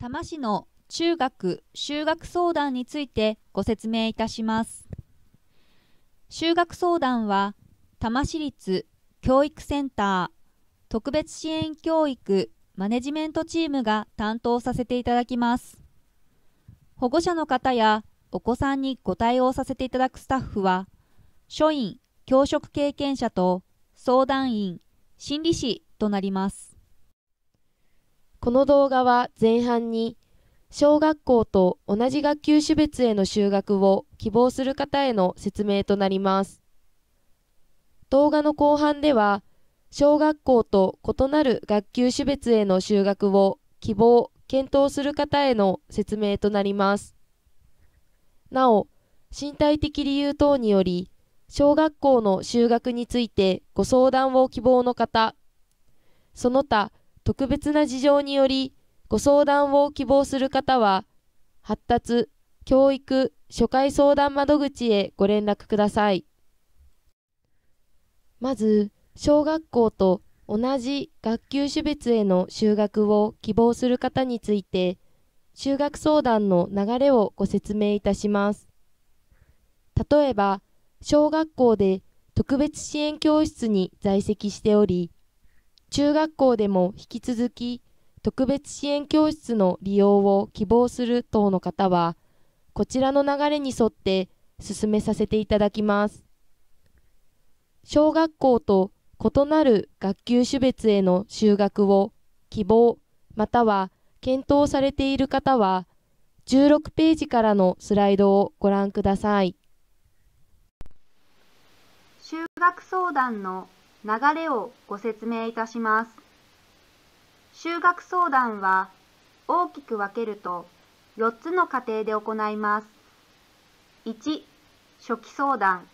多摩市の中学・就学相談についてご説明いたします。就学相談は、多摩市立教育センター特別支援教育マネジメントチームが担当させていただきます。保護者の方やお子さんにご対応させていただくスタッフは、署員、教職経験者と相談員、心理師となります。この動画は前半に小学校と同じ学級種別への就学を希望する方への説明となります。動画の後半では小学校と異なる学級種別への就学を希望・検討する方への説明となります。なお、身体的理由等により、小学校の就学についてご相談を希望の方、その他特別な事情によりご相談を希望する方は、発達、教育、初回相談窓口へご連絡ください。まず、小学校と同じ学級種別への就学を希望する方について、就学相談の流れをご説明いたします。例えば、小学校で特別支援教室に在籍しており、中学校でも引き続き特別支援教室の利用を希望する等の方は、こちらの流れに沿って進めさせていただきます。小学校と異なる学級種別への就学を希望または検討されている方は、16ページからのスライドをご覧ください。就学相談の流れをご説明いたします。就学相談は大きく分けると4つの過程で行います。1、初期相談。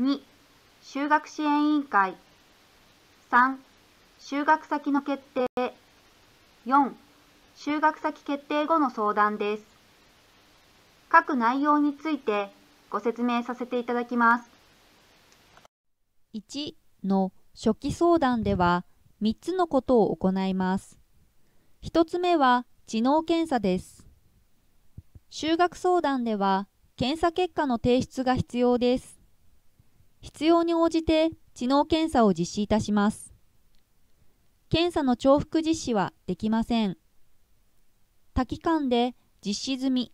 2、就学支援委員会。3、就学先の決定。4、就学先決定後の相談です。各内容についてご説明させていただきます。1の初期相談では3つのことを行います。1つ目は知能検査です。就学相談では検査結果の提出が必要です。必要に応じて知能検査を実施いたします。検査の重複実施はできません。他期間で実施済み、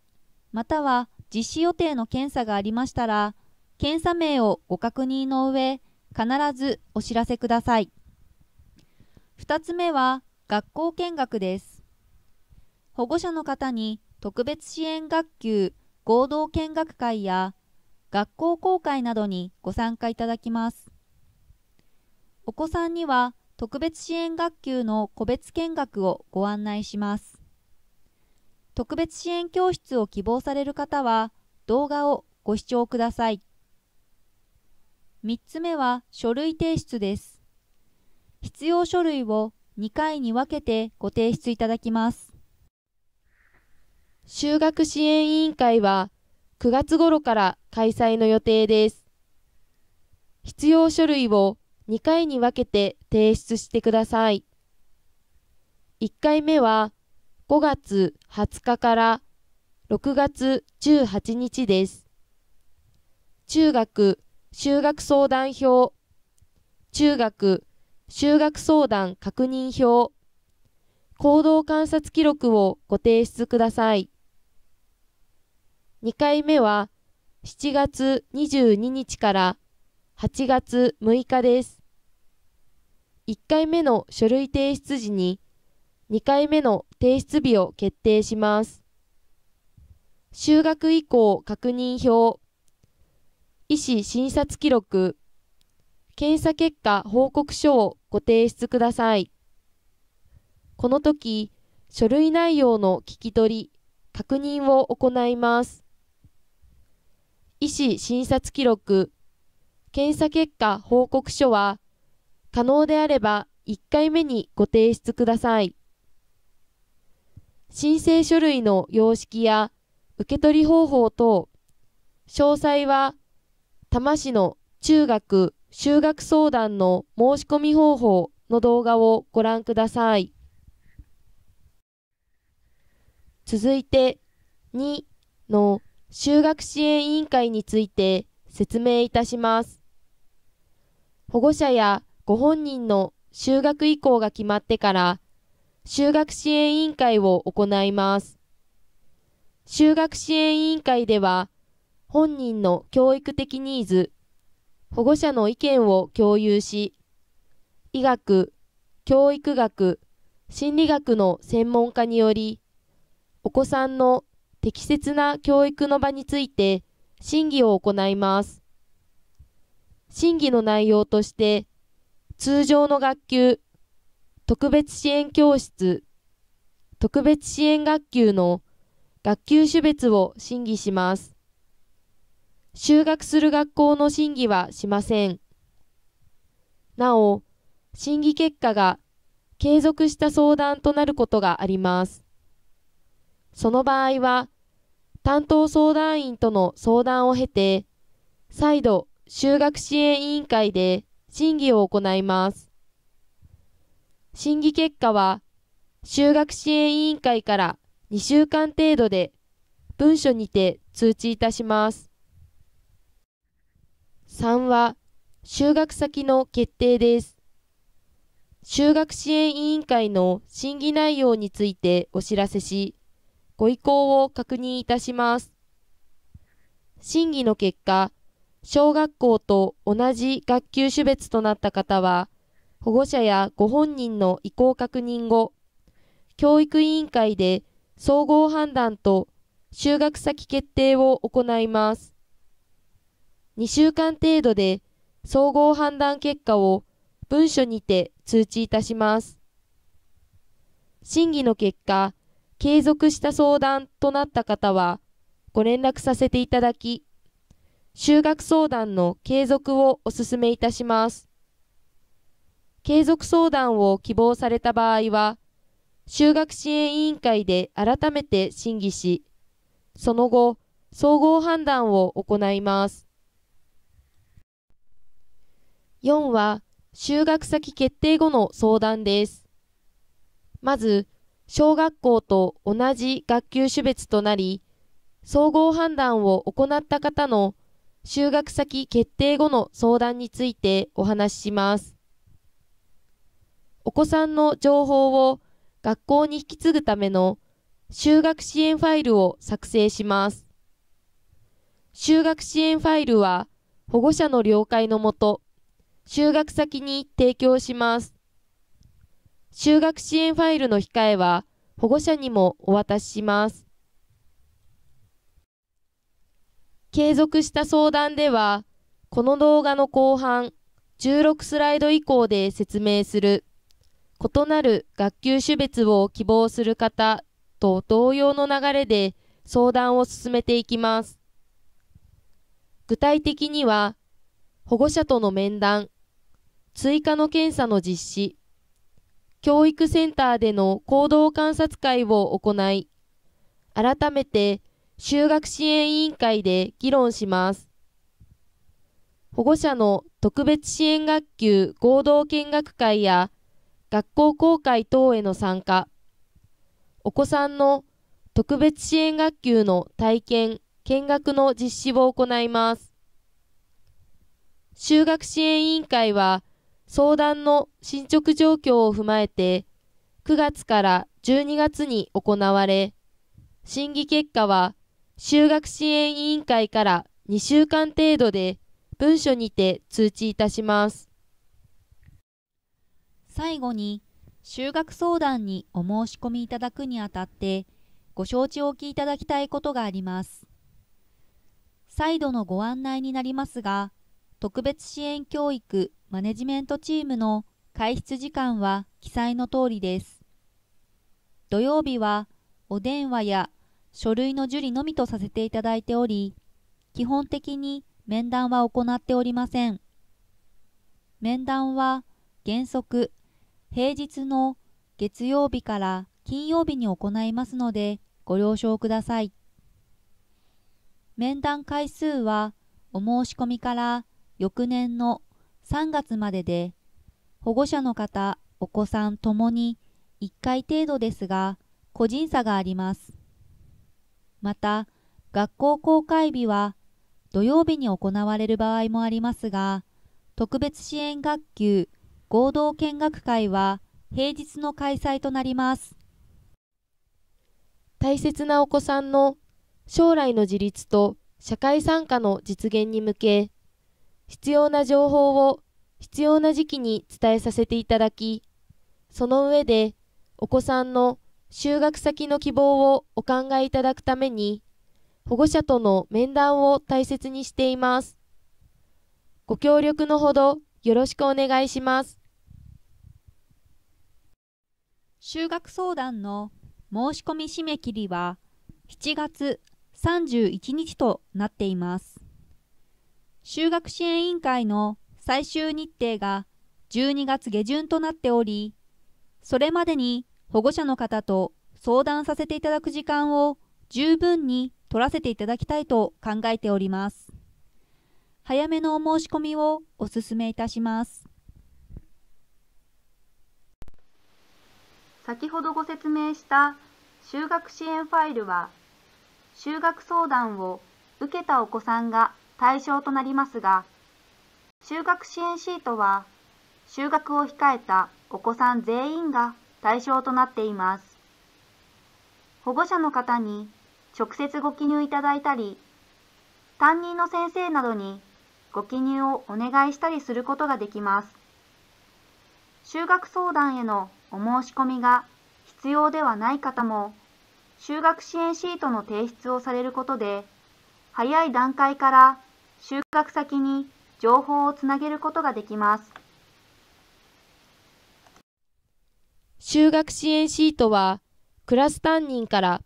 または実施予定の検査がありましたら、検査名をご確認の上、必ずお知らせください。2つ目は学校見学です。保護者の方に特別支援学級合同見学会や学校公開などにご参加いただきます。お子さんには特別支援学級の個別見学をご案内します。特別支援教室を希望される方は動画をご視聴ください。3つ目は書類提出です。必要書類を2回に分けてご提出いただきます。就学支援委員会は9月頃から開催の予定です。必要書類を2回に分けて提出してください。1回目は5月20日から6月18日です。中学修学相談表、中学、修学相談確認票、行動観察記録をご提出ください。2回目は7月22日から8月6日です。1回目の書類提出時に2回目の提出日を決定します。修学以降確認表医師診察記録、検査結果報告書をご提出ください。この時、書類内容の聞き取り、確認を行います。医師診察記録、検査結果報告書は、可能であれば1回目にご提出ください。申請書類の様式や受け取り方法等、詳細は多摩市の中学修学相談の申し込み方法の動画をご覧ください。続いて2の修学支援委員会について説明いたします。保護者やご本人の修学意向が決まってから修学支援委員会を行います。修学支援委員会では本人の教育的ニーズ、保護者の意見を共有し、医学、教育学、心理学の専門家により、お子さんの適切な教育の場について審議を行います。審議の内容として、通常の学級、特別支援教室、特別支援学級の学級種別を審議します。就学する学校の審議はしません。なお、審議結果が継続した相談となることがあります。その場合は、担当相談員との相談を経て、再度、就学支援委員会で審議を行います。審議結果は、就学支援委員会から2週間程度で文書にて通知いたします。3は、就学先の決定です。就学支援委員会の審議内容についてお知らせし、ご意向を確認いたします。審議の結果、小学校と同じ学級種別となった方は、保護者やご本人の意向確認後、教育委員会で総合判断と就学先決定を行います。2週間程度で総合判断結果を文書にて通知いたします。審議の結果、継続した相談となった方はご連絡させていただき、就学相談の継続をお勧めいたします。継続相談を希望された場合は、就学支援委員会で改めて審議し、その後、総合判断を行います。4は、就学先決定後の相談です。まず、小学校と同じ学級種別となり、総合判断を行った方の就学先決定後の相談についてお話しします。お子さんの情報を学校に引き継ぐための就学支援ファイルを作成します。就学支援ファイルは保護者の了解のもと、就学先に提供します。就学支援ファイルの控えは保護者にもお渡しします。継続した相談では、この動画の後半、16スライド以降で説明する、異なる学級種別を希望する方と同様の流れで相談を進めていきます。具体的には、保護者との面談、追加の検査の実施、教育センターでの行動観察会を行い、改めて就学支援委員会で議論します。保護者の特別支援学級合同見学会や学校公開等への参加、お子さんの特別支援学級の体験・見学の実施を行います。就学支援委員会は、相談の進捗状況を踏まえて、9月から12月に行われ、審議結果は就学支援委員会から2週間程度で文書にて通知いたします。最後に、就学相談にお申し込みいただくにあたって、ご承知をおきいただきたいことがあります。再度のご案内になりますが、特別支援教育マネジメントチームの開出時間は記載の通りです。土曜日はお電話や書類の受理のみとさせていただいており、基本的に面談は行っておりません。面談は原則平日の月曜日から金曜日に行いますのでご了承ください。面談回数はお申し込みから翌年の3月までで保護者の方、お子さんともに1回程度ですが個人差があります。また、学校公開日は土曜日に行われる場合もありますが、特別支援学級合同見学会は平日の開催となります。大切なお子さんの将来の自立と社会参加の実現に向け、必要な情報を必要な時期に伝えさせていただき、その上でお子さんの就学先の希望をお考えいただくために、保護者との面談を大切にしています。ご協力のほどよろしくお願いします。就学相談の申し込み締め切りは7月31日となっています。就学支援委員会の最終日程が12月下旬となっており、それまでに保護者の方と相談させていただく時間を十分に取らせていただきたいと考えております。早めのお申し込みをお勧めいたします。先ほどご説明した就学支援ファイルは、就学相談を受けたお子さんが対象となりますが、就学支援シートは、就学を控えたお子さん全員が対象となっています。保護者の方に直接ご記入いただいたり、担任の先生などにご記入をお願いしたりすることができます。就学相談へのお申し込みが必要ではない方も、就学支援シートの提出をされることで、早い段階から収穫先に情報をつなげることができます。就学支援シートは、クラス担任から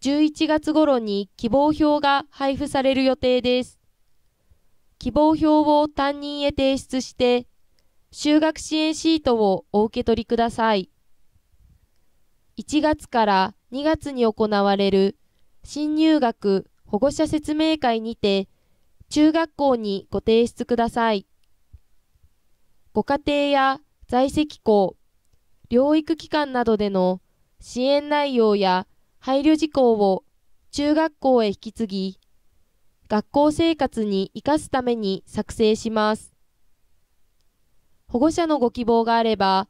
11月頃に希望票が配布される予定です。希望票を担任へ提出して、就学支援シートをお受け取りください。1月から2月に行われる新入学保護者説明会にて、中学校にご提出ください。ご家庭や在籍校、療育機関などでの支援内容や配慮事項を中学校へ引き継ぎ、学校生活に生かすために作成します。保護者のご希望があれば、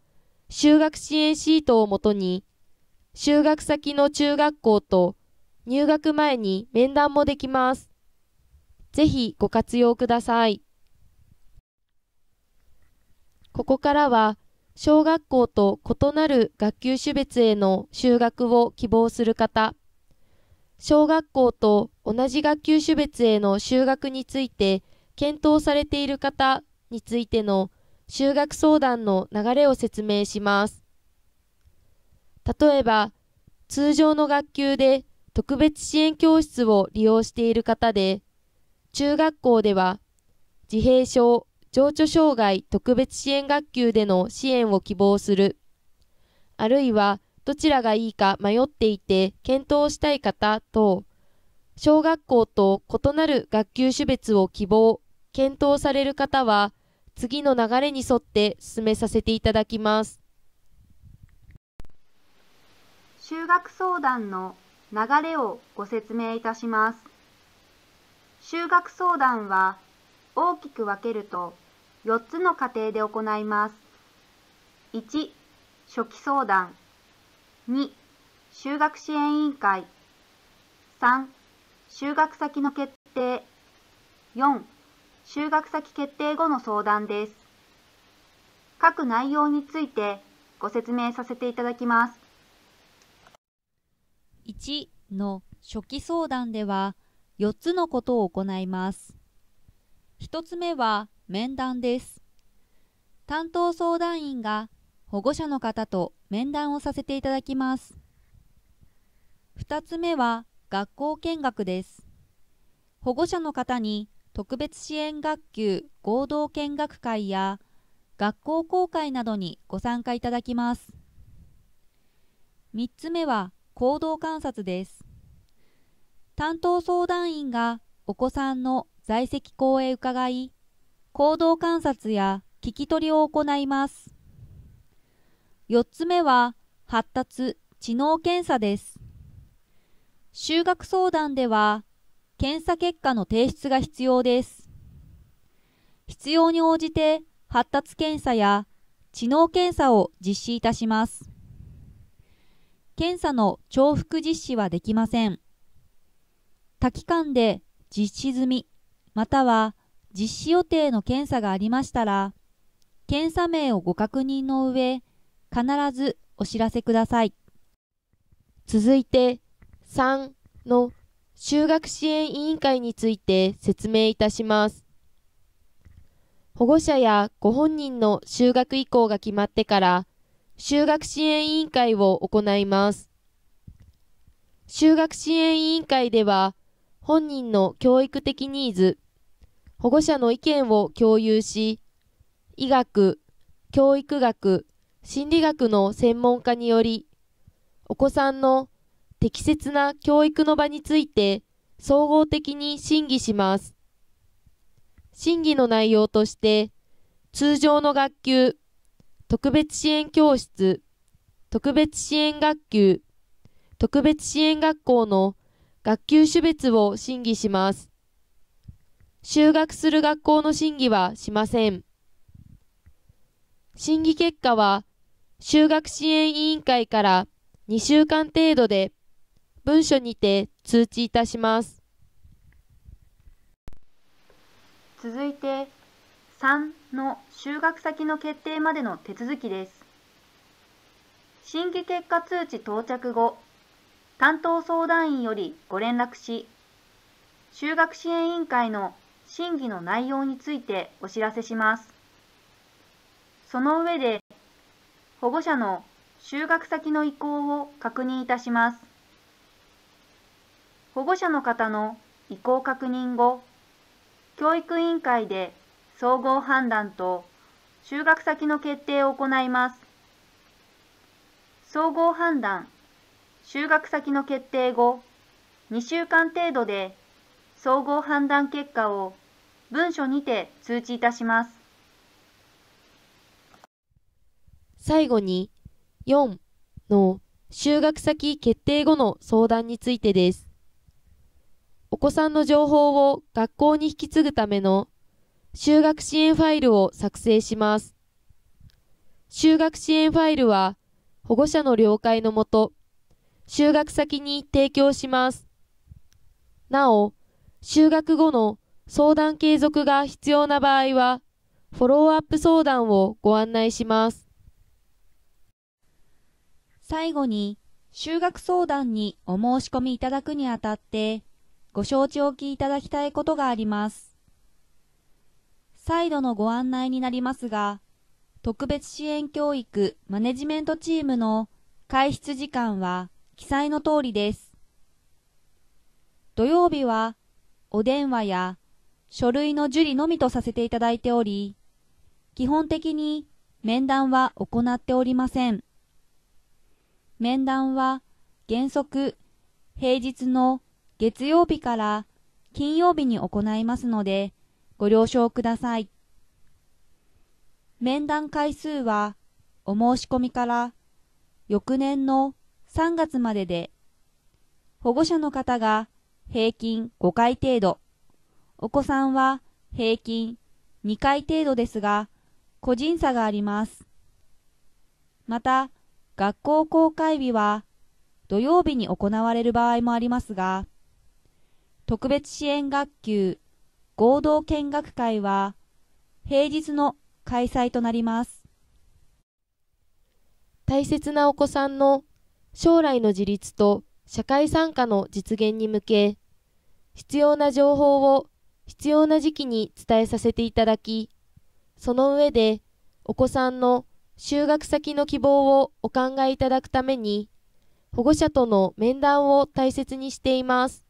就学支援シートをもとに、就学先の中学校と入学前に面談もできます。ぜひご活用ください。ここからは、小学校と異なる学級種別への就学を希望する方、小学校と同じ学級種別への就学について検討されている方についての就学相談の流れを説明します。例えば、通常の学級で特別支援教室を利用している方で、中学校では自閉症、情緒障害特別支援学級での支援を希望する、あるいはどちらがいいか迷っていて検討したい方等、小学校と異なる学級種別を希望、検討される方は、次の流れに沿って進めさせていただきます。就学相談の流れをご説明いたします。就学相談は大きく分けると4つの過程で行います。1、初期相談。2、就学支援委員会。3、就学先の決定。4、就学先決定後の相談です。各内容についてご説明させていただきます。1の初期相談では4つのことを行います。1つ目は面談です。担当相談員が保護者の方と面談をさせていただきます。2つ目は学校見学です。保護者の方に特別支援学級合同見学会や学校公開などにご参加いただきます。3つ目は行動観察です。担当相談員がお子さんの在籍校へ伺い、行動観察や聞き取りを行います。4つ目は発達・知能検査です。就学相談では検査結果の提出が必要です。必要に応じて発達検査や知能検査を実施いたします。検査の重複実施はできません。多機関で実施済み、または実施予定の検査がありましたら、検査名をご確認の上、必ずお知らせください。続いて、3の就学支援委員会について説明いたします。保護者やご本人の就学意向が決まってから修学支援委員会を行います。修学支援委員会では、本人の教育的ニーズ、保護者の意見を共有し、医学、教育学、心理学の専門家により、お子さんの適切な教育の場について総合的に審議します。審議の内容として、通常の学級、特別支援教室、特別支援学級、特別支援学校の学級種別を審議します。就学する学校の審議はしません。審議結果は、就学支援委員会から2週間程度で文書にて通知いたします。続いて3の就学先の決定までの手続きです。新規結果通知到着後、担当相談員よりご連絡し、就学支援委員会の審議の内容についてお知らせします。その上で、保護者の就学先の意向を確認いたします。保護者の方の意向確認後、教育委員会で総合判断と就学先の決定を行います。総合判断、就学先の決定後、2週間程度で総合判断結果を文書にて通知いたします。最後に4の就学先決定後の相談についてです。お子さんの情報を学校に引き継ぐための就学支援ファイルを作成します。就学支援ファイルは保護者の了解のもと、就学先に提供します。なお、就学後の相談継続が必要な場合は、フォローアップ相談をご案内します。最後に、就学相談にお申し込みいただくにあたって、ご承知おきいただきたいことがあります。再度のご案内になりますが、特別支援教育マネジメントチームの開出時間は記載の通りです。土曜日はお電話や書類の受理のみとさせていただいており、基本的に面談は行っておりません。面談は原則平日の月曜日から金曜日に行いますので、ご了承ください。面談回数は、お申し込みから翌年の3月までで、保護者の方が平均5回程度、お子さんは平均2回程度ですが、個人差があります。また、学校公開日は土曜日に行われる場合もありますが、特別支援学級合同見学会は平日の開催となります。大切なお子さんの将来の自立と社会参加の実現に向け、必要な情報を必要な時期に伝えさせていただき、その上でお子さんの就学先の希望をお考えいただくために、保護者との面談を大切にしています。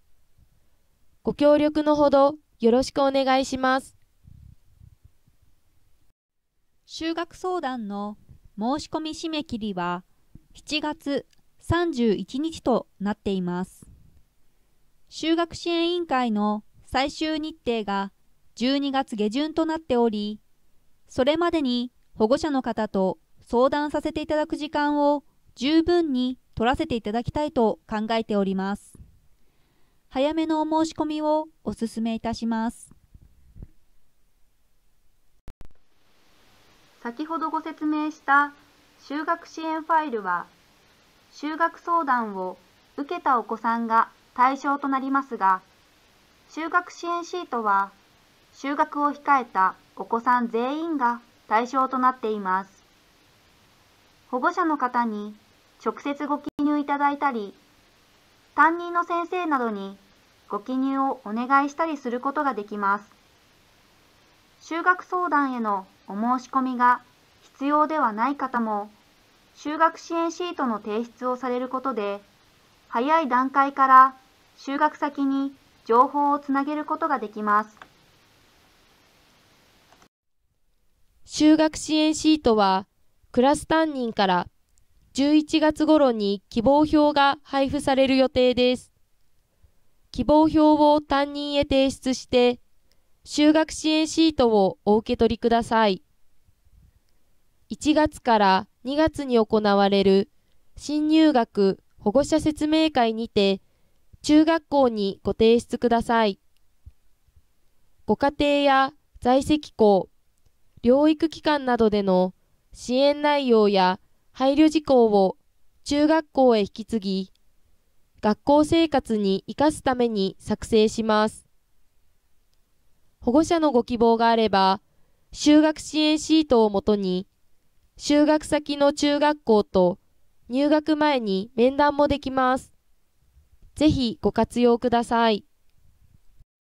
ご協力のほどよろしくお願いします。就学相談の申し込み締め切りは7月31日となっています。就学支援委員会の最終日程が12月下旬となっており、それまでに保護者の方と相談させていただく時間を十分に取らせていただきたいと考えております。早めのお申し込みをお勧めいたします。先ほどご説明した就学支援ファイルは、就学相談を受けたお子さんが対象となりますが、就学支援シートは、就学を控えたお子さん全員が対象となっています。保護者の方に直接ご記入いただいたり、担任の先生などにご記入をお願いしたりすることができます。就学相談へのお申し込みが必要ではない方も、就学支援シートの提出をされることで、早い段階から就学先に情報をつなげることができます。就学支援シートは、クラス担任から11月頃に希望票が配布される予定です。希望票を担任へ提出して、就学支援シートをお受け取りください。1月から2月に行われる新入学保護者説明会にて、中学校にご提出ください。ご家庭や在籍校、療育機関などでの支援内容や配慮事項を中学校へ引き継ぎ、学校生活に生かすために作成します。保護者のご希望があれば、就学支援シートをもとに、就学先の中学校と入学前に面談もできます。ぜひご活用ください。